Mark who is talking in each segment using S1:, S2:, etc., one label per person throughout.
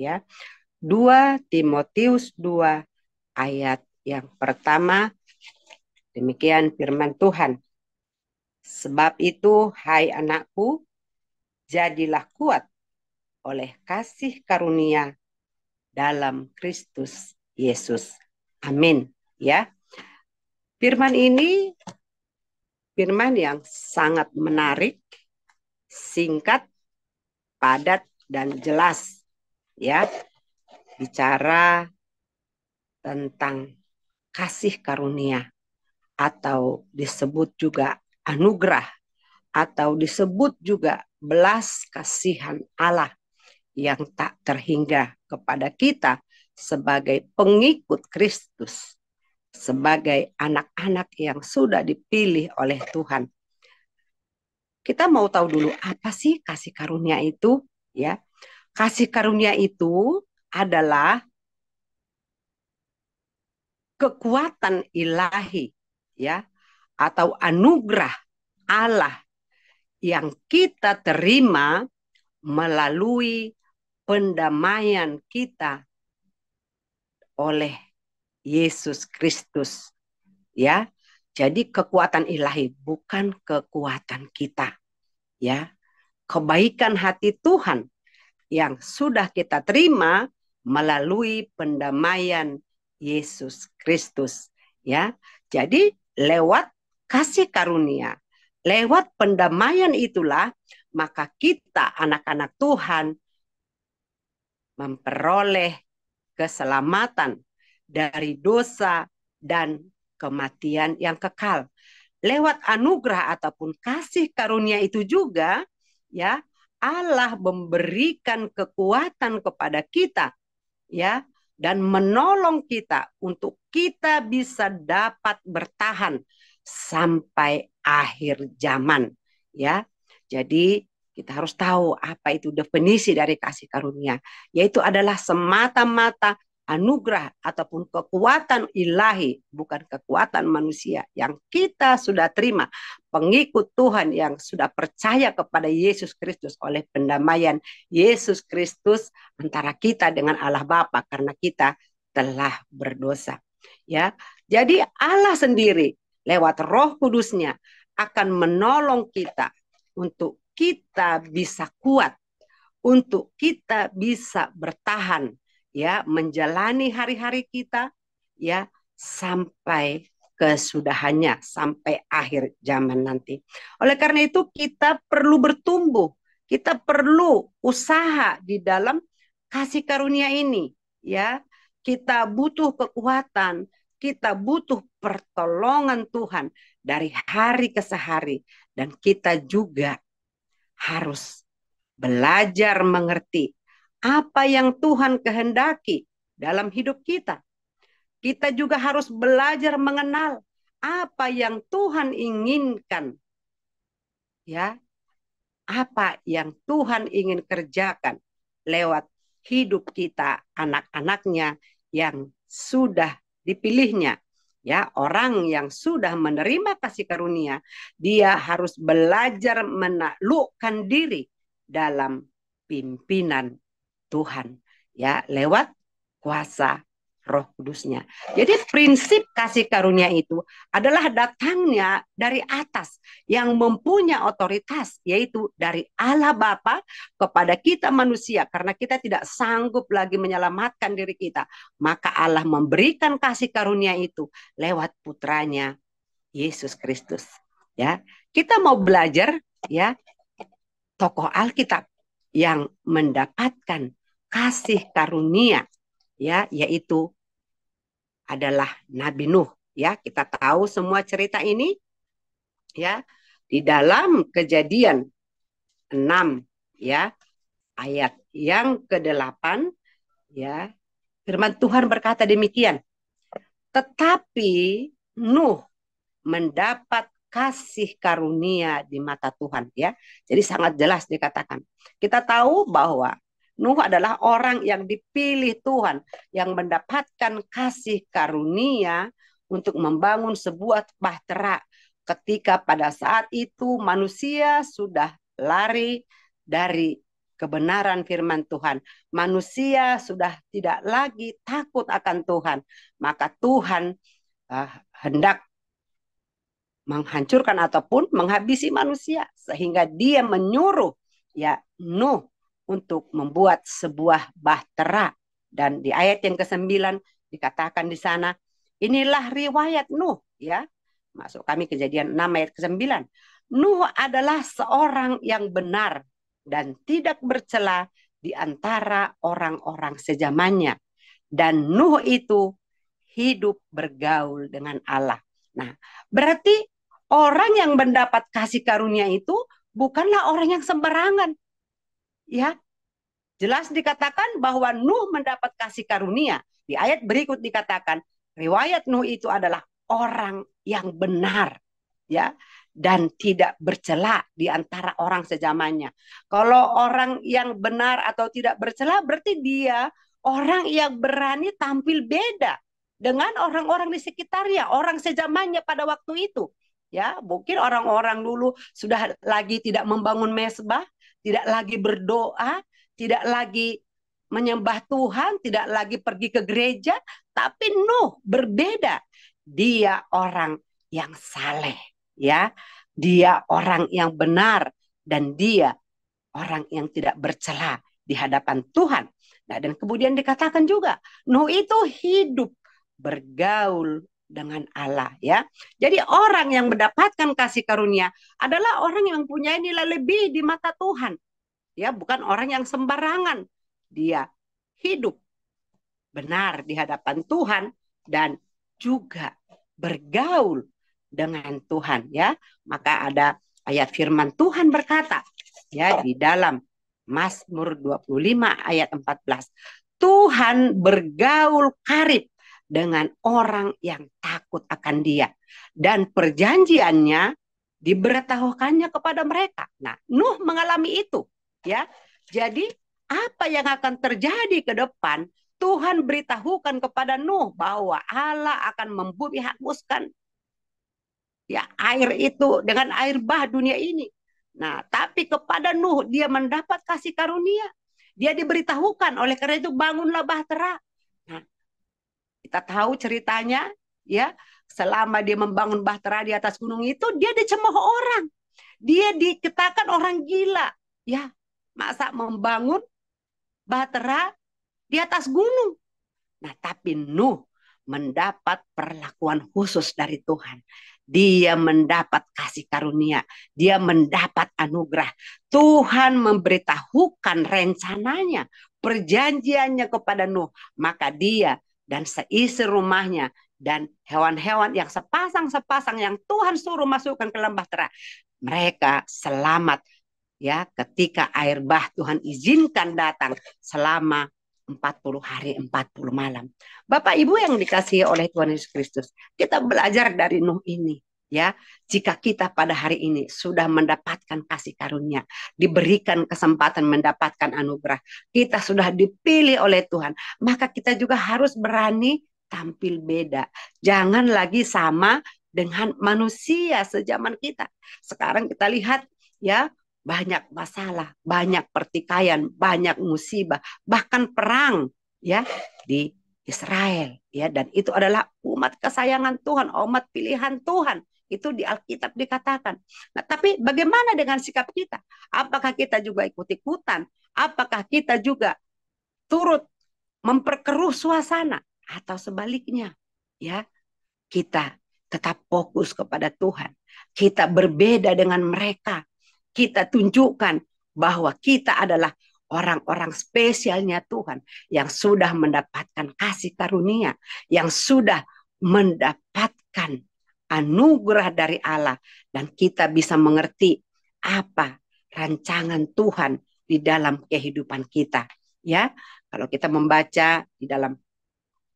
S1: ya. 2 Timotius 2 ayat yang pertama demikian firman Tuhan. Sebab itu hai anakku jadilah kuat oleh kasih karunia dalam Kristus Yesus. Amin ya. Firman ini firman yang sangat menarik, singkat, padat dan jelas ya bicara tentang kasih karunia atau disebut juga anugerah atau disebut juga belas kasihan Allah yang tak terhingga kepada kita sebagai pengikut Kristus, sebagai anak-anak yang sudah dipilih oleh Tuhan. Kita mau tahu dulu apa sih kasih karunia itu, ya? Kasih karunia itu adalah kekuatan ilahi ya atau anugerah Allah yang kita terima melalui pendamaian kita oleh Yesus Kristus ya jadi kekuatan ilahi bukan kekuatan kita ya kebaikan hati Tuhan yang sudah kita terima melalui pendamaian Yesus Kristus ya. Jadi lewat kasih karunia, lewat pendamaian itulah maka kita anak-anak Tuhan memperoleh keselamatan dari dosa dan kematian yang kekal. Lewat anugerah ataupun kasih karunia itu juga ya Allah memberikan kekuatan kepada kita ya dan menolong kita untuk kita bisa dapat bertahan sampai akhir zaman ya. Jadi kita harus tahu apa itu definisi dari kasih karunia yaitu adalah semata-mata anugerah ataupun kekuatan ilahi, bukan kekuatan manusia yang kita sudah terima. Pengikut Tuhan yang sudah percaya kepada Yesus Kristus oleh pendamaian Yesus Kristus antara kita dengan Allah Bapa karena kita telah berdosa. Ya, jadi Allah sendiri lewat Roh Kudusnya akan menolong kita untuk kita bisa kuat, untuk kita bisa bertahan ya menjalani hari-hari kita ya sampai kesudahannya sampai akhir zaman nanti. Oleh karena itu kita perlu bertumbuh, kita perlu usaha di dalam kasih karunia ini ya. Kita butuh kekuatan, kita butuh pertolongan Tuhan dari hari ke hari, dan kita juga harus belajar mengerti apa yang Tuhan kehendaki dalam hidup kita. Kita juga harus belajar mengenal apa yang Tuhan inginkan. Ya. Apa yang Tuhan ingin kerjakan lewat hidup kita anak-anaknya yang sudah dipilihnya ya orang yang sudah menerima kasih karunia dia harus belajar menaklukkan diri dalam pimpinan Tuhan ya lewat kuasa Roh Kudusnya. Jadi prinsip kasih karunia itu adalah datangnya dari atas yang mempunyai otoritas yaitu dari Allah Bapa kepada kita manusia karena kita tidak sanggup lagi menyelamatkan diri kita, maka Allah memberikan kasih karunia itu lewat putranya Yesus Kristus. Ya, kita mau belajar ya tokoh Alkitab yang mendapatkan kasih karunia ya yaitu adalah Nabi Nuh ya kita tahu semua cerita ini ya di dalam kejadian 6 ya ayat yang ke-8 ya firman Tuhan berkata demikian tetapi Nuh mendapat kasih karunia di mata Tuhan ya. Jadi sangat jelas dikatakan. Kita tahu bahwa Nuh adalah orang yang dipilih Tuhan, yang mendapatkan kasih karunia untuk membangun sebuah bahtera ketika pada saat itu manusia sudah lari dari kebenaran firman Tuhan. Manusia sudah tidak lagi takut akan Tuhan, maka Tuhan uh, hendak menghancurkan ataupun menghabisi manusia sehingga dia menyuruh ya Nuh untuk membuat sebuah bahtera. Dan di ayat yang ke-9 dikatakan di sana, inilah riwayat Nuh ya. Masuk kami kejadian 6 ayat ke-9. Nuh adalah seorang yang benar dan tidak bercela di antara orang-orang sejamannya. Dan Nuh itu hidup bergaul dengan Allah. Nah, berarti orang yang mendapat kasih karunia itu bukanlah orang yang sembarangan, Ya, jelas dikatakan bahwa Nuh mendapat kasih karunia. Di ayat berikut dikatakan, riwayat Nuh itu adalah orang yang benar, ya, dan tidak bercela di antara orang sejamannya. Kalau orang yang benar atau tidak bercela berarti dia orang yang berani tampil beda dengan orang-orang di sekitarnya, orang sejamannya pada waktu itu. Ya, mungkin orang-orang dulu sudah lagi tidak membangun mesbah, tidak lagi berdoa, tidak lagi menyembah Tuhan, tidak lagi pergi ke gereja, tapi Nuh berbeda. Dia orang yang saleh, ya. Dia orang yang benar dan dia orang yang tidak bercela di hadapan Tuhan. Nah, dan kemudian dikatakan juga Nuh itu hidup bergaul dengan Allah ya. Jadi orang yang mendapatkan kasih karunia adalah orang yang punya nilai lebih di mata Tuhan. Ya, bukan orang yang sembarangan. Dia hidup benar di hadapan Tuhan dan juga bergaul dengan Tuhan ya. Maka ada ayat firman Tuhan berkata ya di dalam Mazmur 25 ayat 14. Tuhan bergaul karib dengan orang yang takut akan dia. Dan perjanjiannya diberitahukannya kepada mereka. Nah, Nuh mengalami itu. ya. Jadi apa yang akan terjadi ke depan, Tuhan beritahukan kepada Nuh bahwa Allah akan membumi hanguskan ya air itu dengan air bah dunia ini. Nah, tapi kepada Nuh dia mendapat kasih karunia. Dia diberitahukan oleh karena itu bangunlah bahtera kita tahu ceritanya, ya. Selama dia membangun bahtera di atas gunung itu, dia dicemooh orang. Dia diketakan orang gila, ya. Masa membangun bahtera di atas gunung. Nah, tapi Nuh mendapat perlakuan khusus dari Tuhan. Dia mendapat kasih karunia, dia mendapat anugerah. Tuhan memberitahukan rencananya, perjanjiannya kepada Nuh, maka dia dan seisi rumahnya dan hewan-hewan yang sepasang-sepasang yang Tuhan suruh masukkan ke lembah terah. Mereka selamat ya ketika air bah Tuhan izinkan datang selama 40 hari 40 malam. Bapak Ibu yang dikasihi oleh Tuhan Yesus Kristus, kita belajar dari Nuh ini ya jika kita pada hari ini sudah mendapatkan kasih karunia diberikan kesempatan mendapatkan anugerah kita sudah dipilih oleh Tuhan maka kita juga harus berani tampil beda jangan lagi sama dengan manusia sejaman kita sekarang kita lihat ya banyak masalah banyak pertikaian banyak musibah bahkan perang ya di Israel ya dan itu adalah umat kesayangan Tuhan umat pilihan Tuhan itu di Alkitab dikatakan. Nah, tapi bagaimana dengan sikap kita? Apakah kita juga ikut-ikutan? Apakah kita juga turut memperkeruh suasana atau sebaliknya? Ya, kita tetap fokus kepada Tuhan. Kita berbeda dengan mereka. Kita tunjukkan bahwa kita adalah orang-orang spesialnya Tuhan yang sudah mendapatkan kasih karunia, yang sudah mendapatkan anugerah dari Allah dan kita bisa mengerti apa rancangan Tuhan di dalam kehidupan kita ya kalau kita membaca di dalam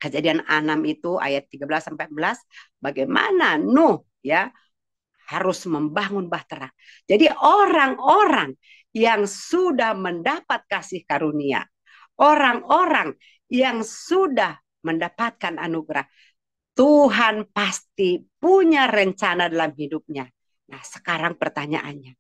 S1: kejadian 6 itu ayat 13 sampai 14 bagaimana Nuh ya harus membangun bahtera. Jadi orang-orang yang sudah mendapat kasih karunia, orang-orang yang sudah mendapatkan anugerah Tuhan pasti punya rencana dalam hidupnya. Nah, sekarang pertanyaannya,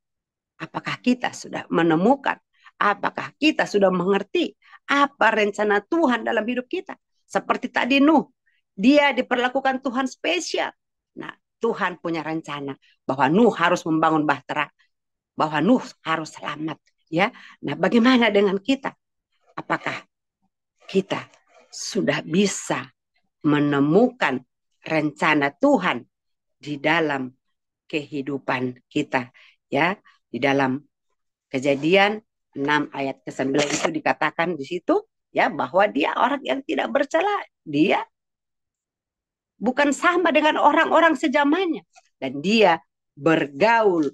S1: apakah kita sudah menemukan, apakah kita sudah mengerti apa rencana Tuhan dalam hidup kita? Seperti tadi Nuh, dia diperlakukan Tuhan spesial. Nah, Tuhan punya rencana bahwa Nuh harus membangun bahtera, bahwa Nuh harus selamat, ya. Nah, bagaimana dengan kita? Apakah kita sudah bisa menemukan rencana Tuhan di dalam kehidupan kita ya di dalam kejadian 6 ayat ke-9 itu dikatakan di situ ya bahwa dia orang yang tidak bercela dia bukan sama dengan orang-orang sejamannya dan dia bergaul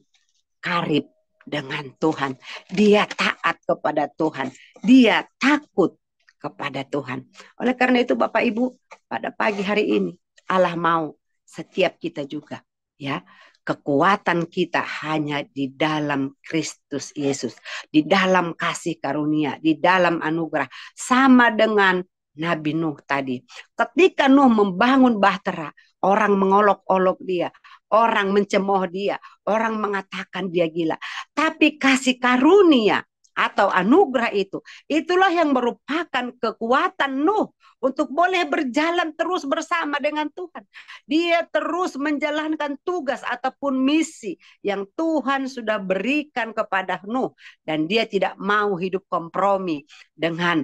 S1: karib dengan Tuhan dia taat kepada Tuhan dia takut kepada Tuhan. Oleh karena itu Bapak Ibu, pada pagi hari ini Allah mau setiap kita juga ya kekuatan kita hanya di dalam Kristus Yesus, di dalam kasih karunia, di dalam anugerah, sama dengan Nabi Nuh tadi. Ketika Nuh membangun bahtera, orang mengolok-olok dia, orang mencemooh dia, orang mengatakan dia gila. Tapi kasih karunia atau anugerah itu. Itulah yang merupakan kekuatan Nuh untuk boleh berjalan terus bersama dengan Tuhan. Dia terus menjalankan tugas ataupun misi yang Tuhan sudah berikan kepada Nuh dan dia tidak mau hidup kompromi dengan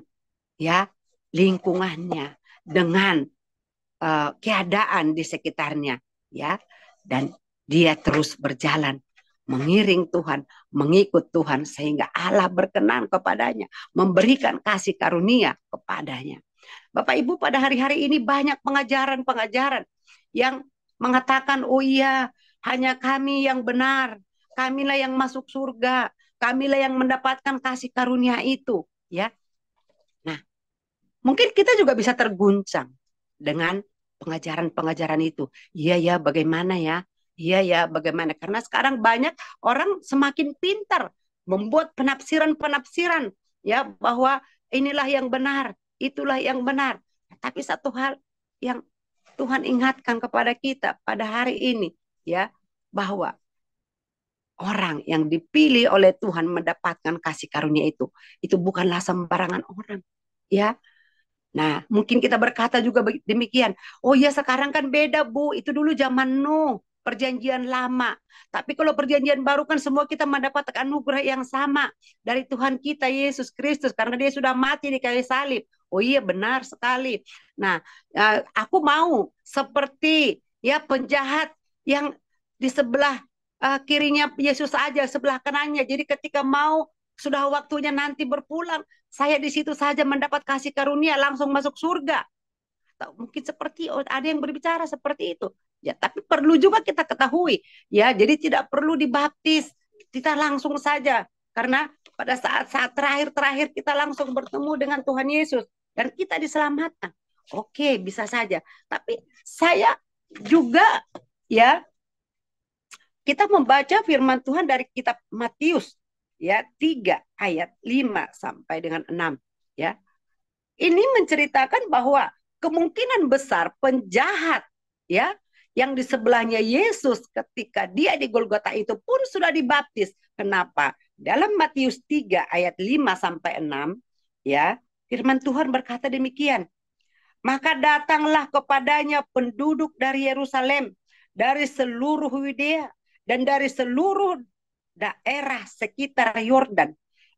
S1: ya lingkungannya, dengan uh, keadaan di sekitarnya ya dan dia terus berjalan mengiring Tuhan, mengikut Tuhan sehingga Allah berkenan kepadanya, memberikan kasih karunia kepadanya. Bapak Ibu pada hari-hari ini banyak pengajaran-pengajaran yang mengatakan oh iya hanya kami yang benar, kamilah yang masuk surga, kamilah yang mendapatkan kasih karunia itu, ya. Nah, mungkin kita juga bisa terguncang dengan pengajaran-pengajaran itu. Iya ya, bagaimana ya? Iya ya, bagaimana? Karena sekarang banyak orang semakin pintar membuat penafsiran-penafsiran ya bahwa inilah yang benar, itulah yang benar. Tapi satu hal yang Tuhan ingatkan kepada kita pada hari ini ya bahwa orang yang dipilih oleh Tuhan mendapatkan kasih karunia itu itu bukanlah sembarangan orang ya. Nah, mungkin kita berkata juga demikian. Oh ya, sekarang kan beda, Bu. Itu dulu zaman Nuh perjanjian lama. Tapi kalau perjanjian baru kan semua kita mendapatkan anugerah yang sama dari Tuhan kita Yesus Kristus karena dia sudah mati di kayu salib. Oh iya benar sekali. Nah, eh, aku mau seperti ya penjahat yang di sebelah uh, kirinya Yesus saja sebelah kanannya. Jadi ketika mau sudah waktunya nanti berpulang, saya di situ saja mendapat kasih karunia langsung masuk surga. Mungkin seperti oh, ada yang berbicara seperti itu. Ya, tapi perlu juga kita ketahui ya. Jadi tidak perlu dibaptis, kita langsung saja karena pada saat-saat terakhir-terakhir kita langsung bertemu dengan Tuhan Yesus dan kita diselamatkan. Oke, bisa saja. Tapi saya juga ya kita membaca firman Tuhan dari kitab Matius ya 3 ayat 5 sampai dengan 6 ya. Ini menceritakan bahwa kemungkinan besar penjahat ya yang di sebelahnya Yesus ketika dia di Golgota itu pun sudah dibaptis. Kenapa? Dalam Matius 3 ayat 5 sampai 6 ya, firman Tuhan berkata demikian. Maka datanglah kepadanya penduduk dari Yerusalem, dari seluruh Yudea dan dari seluruh daerah sekitar Yordan.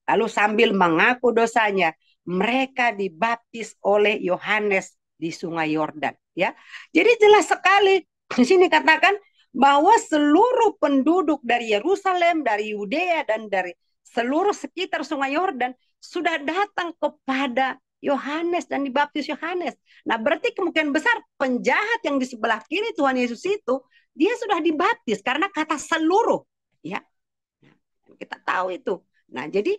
S1: Lalu sambil mengaku dosanya, mereka dibaptis oleh Yohanes di Sungai Yordan, ya. Jadi jelas sekali di sini katakan bahwa seluruh penduduk dari Yerusalem, dari Yudea dan dari seluruh sekitar Sungai Yordan sudah datang kepada Yohanes dan dibaptis Yohanes. Nah, berarti kemungkinan besar penjahat yang di sebelah kiri Tuhan Yesus itu dia sudah dibaptis karena kata seluruh, ya. ya kita tahu itu. Nah, jadi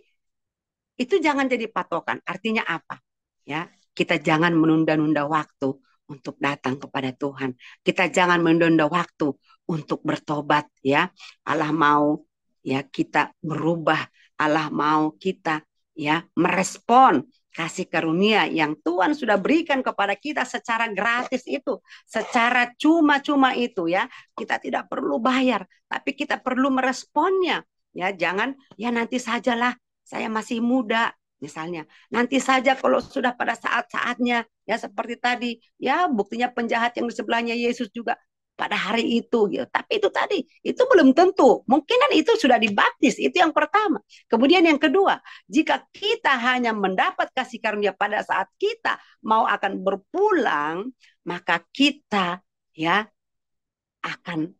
S1: itu jangan jadi patokan. Artinya apa? Ya, kita jangan menunda-nunda waktu untuk datang kepada Tuhan. Kita jangan mendonda waktu untuk bertobat ya. Allah mau ya kita berubah, Allah mau kita ya merespon kasih karunia yang Tuhan sudah berikan kepada kita secara gratis itu, secara cuma-cuma itu ya. Kita tidak perlu bayar, tapi kita perlu meresponnya. Ya, jangan ya nanti sajalah. Saya masih muda, misalnya. Nanti saja kalau sudah pada saat-saatnya, ya seperti tadi, ya buktinya penjahat yang di sebelahnya Yesus juga pada hari itu gitu. Tapi itu tadi, itu belum tentu. Mungkinan itu sudah dibaptis, itu yang pertama. Kemudian yang kedua, jika kita hanya mendapat kasih karunia pada saat kita mau akan berpulang, maka kita ya akan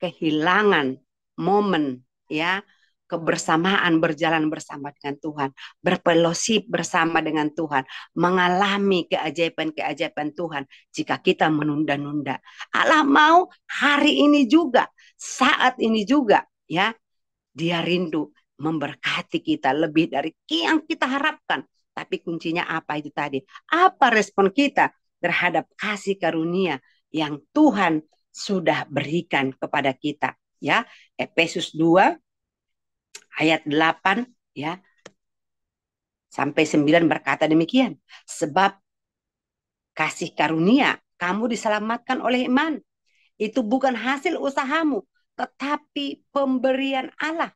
S1: kehilangan momen ya kebersamaan berjalan bersama dengan Tuhan, berpelosip bersama dengan Tuhan, mengalami keajaiban-keajaiban Tuhan jika kita menunda-nunda. Allah mau hari ini juga, saat ini juga ya. Dia rindu memberkati kita lebih dari yang kita harapkan. Tapi kuncinya apa itu tadi? Apa respon kita terhadap kasih karunia yang Tuhan sudah berikan kepada kita? Ya, Efesus 2 ayat 8 ya sampai 9 berkata demikian. Sebab kasih karunia kamu diselamatkan oleh iman. Itu bukan hasil usahamu, tetapi pemberian Allah.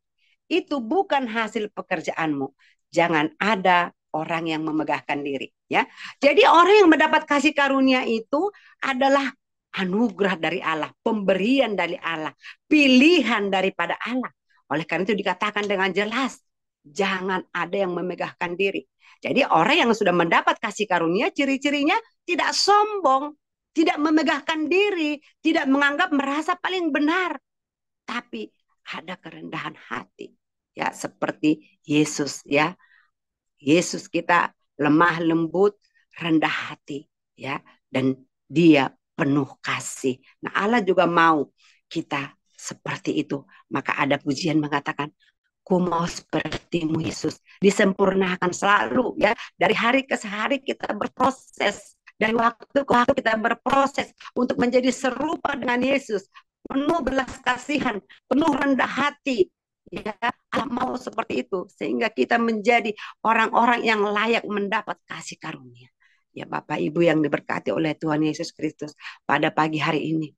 S1: Itu bukan hasil pekerjaanmu. Jangan ada orang yang memegahkan diri, ya. Jadi orang yang mendapat kasih karunia itu adalah anugerah dari Allah, pemberian dari Allah, pilihan daripada Allah. Oleh karena itu dikatakan dengan jelas, jangan ada yang memegahkan diri. Jadi orang yang sudah mendapat kasih karunia, ciri-cirinya tidak sombong, tidak memegahkan diri, tidak menganggap merasa paling benar. Tapi ada kerendahan hati. Ya, seperti Yesus ya. Yesus kita lemah lembut, rendah hati ya dan dia penuh kasih. Nah, Allah juga mau kita seperti itu. Maka ada pujian mengatakan, ku mau sepertimu Yesus. Disempurnakan selalu ya. Dari hari ke hari kita berproses. Dari waktu ke waktu kita berproses untuk menjadi serupa dengan Yesus. Penuh belas kasihan, penuh rendah hati. Ya, Allah mau seperti itu sehingga kita menjadi orang-orang yang layak mendapat kasih karunia. Ya Bapak Ibu yang diberkati oleh Tuhan Yesus Kristus pada pagi hari ini.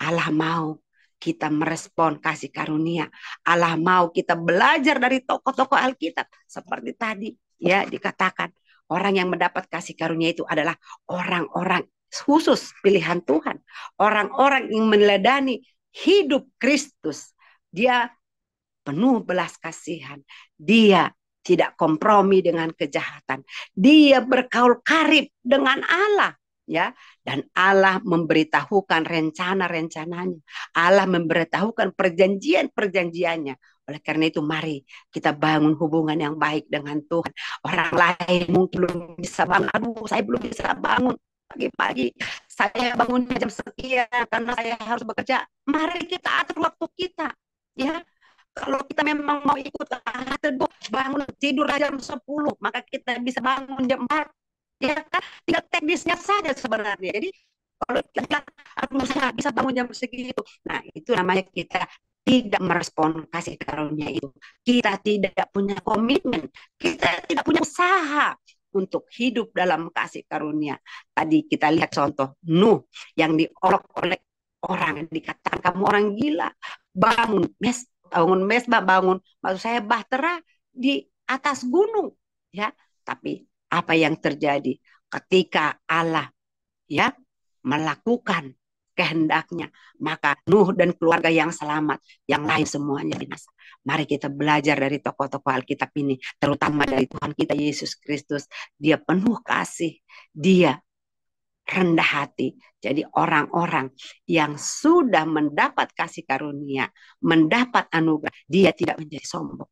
S1: Allah mau kita merespon kasih karunia. Allah mau kita belajar dari tokoh-tokoh Alkitab seperti tadi ya dikatakan orang yang mendapat kasih karunia itu adalah orang-orang khusus pilihan Tuhan, orang-orang yang meneladani hidup Kristus. Dia penuh belas kasihan. Dia tidak kompromi dengan kejahatan. Dia berkaul karib dengan Allah, ya. Dan Allah memberitahukan rencana-rencananya. Allah memberitahukan perjanjian-perjanjiannya. Oleh karena itu mari kita bangun hubungan yang baik dengan Tuhan. Orang lain mungkin belum bisa bangun. Aduh saya belum bisa bangun pagi-pagi. Saya bangun jam sekian karena saya harus bekerja. Mari kita atur waktu kita. Ya, kalau kita memang mau ikut teduh ah, bangun tidur jam 10 maka kita bisa bangun jam 4 ya kan tinggal teknisnya saja sebenarnya jadi kalau kita misalnya bisa bangun jam segitu nah itu namanya kita tidak merespon kasih karunia itu kita tidak punya komitmen kita tidak punya usaha untuk hidup dalam kasih karunia. Tadi kita lihat contoh Nuh yang diolok oleh orang dikatakan kamu orang gila bangun mes bangun mes, bangun maksud saya bahtera di atas gunung ya tapi apa yang terjadi ketika Allah ya melakukan kehendaknya maka Nuh dan keluarga yang selamat yang lain semuanya binasa mari kita belajar dari tokoh-tokoh Alkitab ini terutama dari Tuhan kita Yesus Kristus dia penuh kasih dia rendah hati jadi orang-orang yang sudah mendapat kasih karunia mendapat anugerah dia tidak menjadi sombong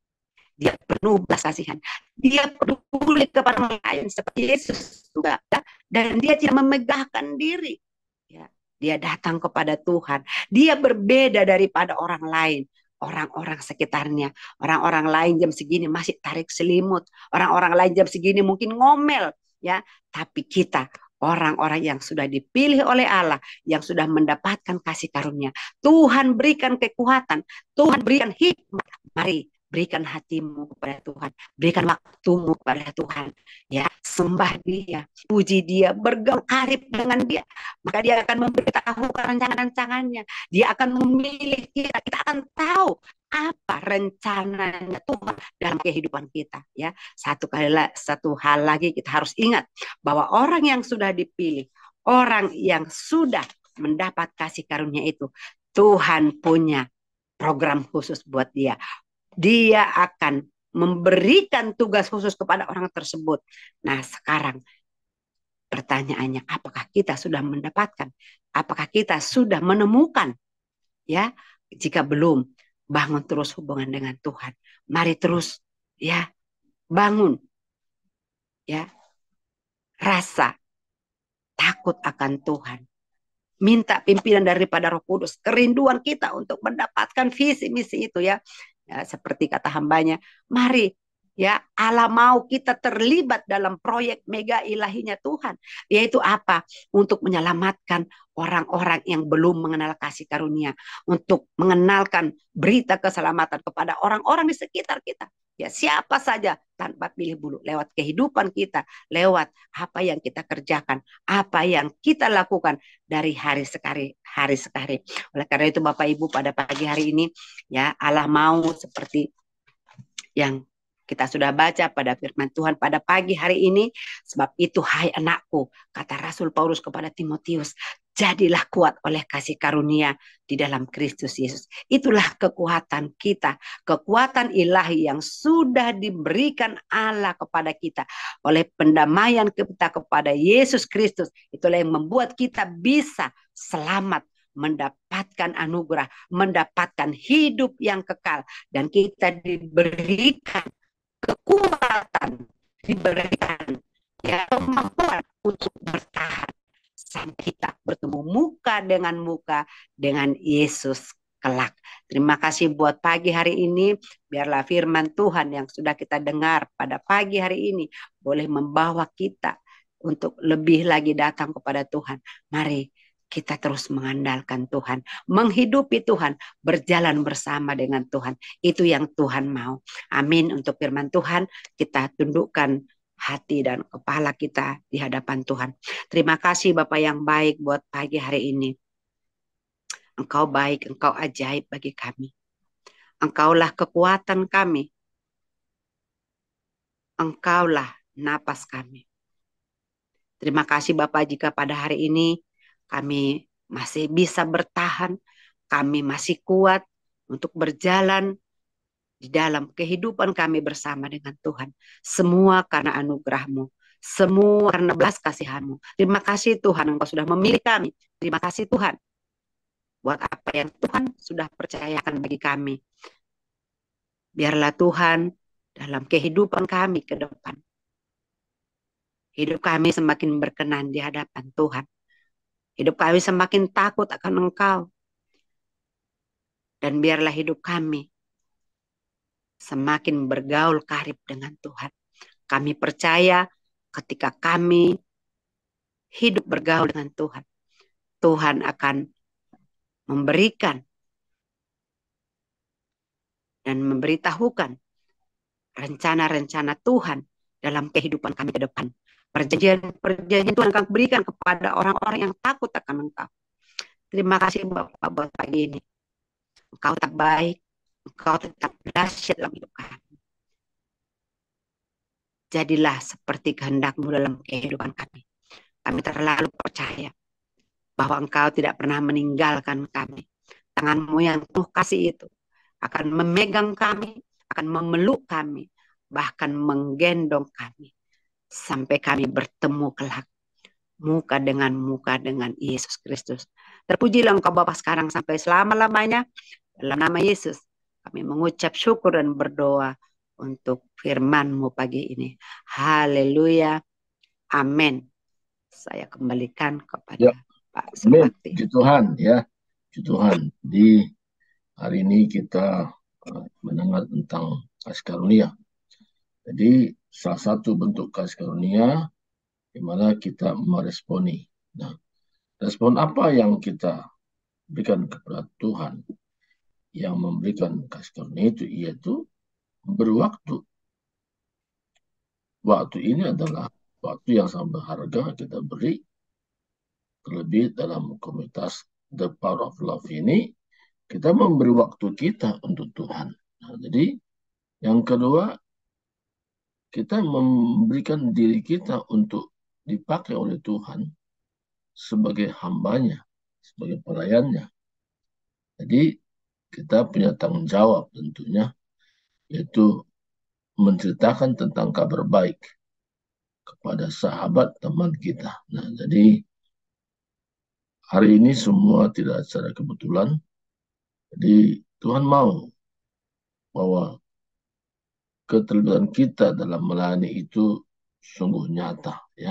S1: dia penuh belas kasihan. Dia peduli kepada orang lain seperti Yesus juga. Ya? Dan dia tidak memegahkan diri. Ya. Dia datang kepada Tuhan. Dia berbeda daripada orang lain. Orang-orang sekitarnya. Orang-orang lain jam segini masih tarik selimut. Orang-orang lain jam segini mungkin ngomel. ya. Tapi kita orang-orang yang sudah dipilih oleh Allah, yang sudah mendapatkan kasih karunia. Tuhan berikan kekuatan, Tuhan berikan hikmat. Mari berikan hatimu kepada Tuhan, berikan waktumu kepada Tuhan, ya sembah Dia, puji Dia, bergaul karib dengan Dia, maka Dia akan memberitahukan rencana rencananya, Dia akan memilih kita, kita akan tahu apa rencananya Tuhan dalam kehidupan kita ya satu kali satu hal lagi kita harus ingat bahwa orang yang sudah dipilih orang yang sudah mendapat kasih karunia itu Tuhan punya program khusus buat dia dia akan memberikan tugas khusus kepada orang tersebut. Nah, sekarang pertanyaannya apakah kita sudah mendapatkan? Apakah kita sudah menemukan? Ya, jika belum, bangun terus hubungan dengan Tuhan. Mari terus ya, bangun. Ya. Rasa takut akan Tuhan. Minta pimpinan daripada Roh Kudus, kerinduan kita untuk mendapatkan visi misi itu ya ya, seperti kata hambanya mari ya Allah mau kita terlibat dalam proyek mega ilahinya Tuhan yaitu apa untuk menyelamatkan orang-orang yang belum mengenal kasih karunia untuk mengenalkan berita keselamatan kepada orang-orang di sekitar kita ya siapa saja tanpa pilih bulu lewat kehidupan kita lewat apa yang kita kerjakan apa yang kita lakukan dari hari sekali hari sekali oleh karena itu Bapak Ibu pada pagi hari ini ya Allah mau seperti yang kita sudah baca pada firman Tuhan pada pagi hari ini, sebab itu hai anakku, kata Rasul Paulus kepada Timotius, jadilah kuat oleh kasih karunia di dalam Kristus Yesus. Itulah kekuatan kita, kekuatan ilahi yang sudah diberikan Allah kepada kita oleh pendamaian kita kepada Yesus Kristus. Itulah yang membuat kita bisa selamat mendapatkan anugerah, mendapatkan hidup yang kekal dan kita diberikan kekuatan diberikan ya kemampuan untuk bertahan sampai kita bertemu muka dengan muka dengan Yesus kelak. Terima kasih buat pagi hari ini. Biarlah firman Tuhan yang sudah kita dengar pada pagi hari ini boleh membawa kita untuk lebih lagi datang kepada Tuhan. Mari kita terus mengandalkan Tuhan, menghidupi Tuhan, berjalan bersama dengan Tuhan. Itu yang Tuhan mau. Amin. Untuk firman Tuhan, kita tundukkan hati dan kepala kita di hadapan Tuhan. Terima kasih Bapak yang baik buat pagi hari ini. Engkau baik, engkau ajaib bagi kami. Engkaulah kekuatan kami. Engkaulah napas kami. Terima kasih Bapak jika pada hari ini kami masih bisa bertahan, kami masih kuat untuk berjalan di dalam kehidupan kami bersama dengan Tuhan. Semua karena anugerahmu, semua karena belas kasihanmu. Terima kasih Tuhan, Engkau sudah memilih kami. Terima kasih Tuhan buat apa yang Tuhan sudah percayakan bagi kami. Biarlah Tuhan dalam kehidupan kami ke depan. Hidup kami semakin berkenan di hadapan Tuhan. Hidup kami semakin takut akan Engkau. Dan biarlah hidup kami semakin bergaul karib dengan Tuhan. Kami percaya ketika kami hidup bergaul dengan Tuhan, Tuhan akan memberikan dan memberitahukan rencana-rencana Tuhan dalam kehidupan kami ke depan. Perjanjian-perjanjian Tuhan akan berikan kepada orang-orang yang takut akan engkau. Terima kasih Bapak buat pagi ini. Engkau tak baik, engkau tetap dahsyat dalam hidup kami. Jadilah seperti kehendakmu dalam kehidupan kami. Kami terlalu percaya bahwa engkau tidak pernah meninggalkan kami. Tanganmu yang penuh kasih itu akan memegang kami, akan memeluk kami, bahkan menggendong kami sampai kami bertemu kelak muka dengan muka dengan Yesus Kristus. Terpujilah engkau Bapa sekarang sampai selama-lamanya dalam nama Yesus. Kami mengucap syukur dan berdoa untuk firman-Mu pagi ini. Haleluya. Amin.
S2: Saya kembalikan kepada ya. Pak Sebakti. Amin. Tuhan ya. Puji Tuhan. Di hari ini kita eh, mendengar tentang karunia. Jadi salah satu bentuk kasih karunia di mana kita meresponi. Nah, respon apa yang kita berikan kepada Tuhan yang memberikan kasih karunia itu yaitu berwaktu. Waktu ini adalah waktu yang sangat berharga kita beri terlebih dalam komunitas The Power of Love ini kita memberi waktu kita untuk Tuhan. Nah, jadi yang kedua kita memberikan diri kita untuk dipakai oleh Tuhan sebagai hambanya, sebagai pelayannya. Jadi kita punya tanggung jawab tentunya, yaitu menceritakan tentang kabar baik kepada sahabat teman kita. Nah, jadi hari ini semua tidak secara kebetulan. Jadi Tuhan mau bahwa keterlibatan kita dalam melayani itu sungguh nyata ya